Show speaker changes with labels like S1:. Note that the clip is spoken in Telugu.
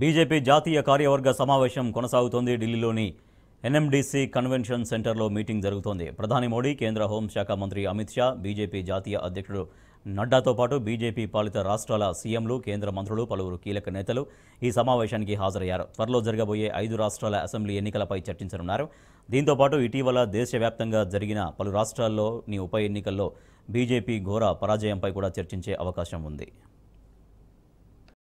S1: బీజేపీ జాతీయ కార్యవర్గ సమావేశం కొనసాగుతోంది ఢిల్లీలోని ఎన్ఎండిసి కన్వెన్షన్ సెంటర్లో మీటింగ్ జరుగుతోంది ప్రధాని మోడీ కేంద్ర హోంశాఖ మంత్రి అమిత్ షా బీజేపీ జాతీయ అధ్యక్షుడు నడ్డాతో పాటు బీజేపీ పాలిత రాష్ట్రాల సీఎంలు కేంద్ర మంత్రులు పలువురు కీలక నేతలు ఈ సమావేశానికి హాజరయ్యారు త్వరలో జరగబోయే ఐదు రాష్ట్రాల అసెంబ్లీ ఎన్నికలపై చర్చించనున్నారు దీంతోపాటు ఇటీవల దేశవ్యాప్తంగా జరిగిన పలు రాష్ట్రాల్లోని ఉప ఎన్నికల్లో బీజేపీ ఘోర పరాజయంపై కూడా చర్చించే అవకాశం ఉంది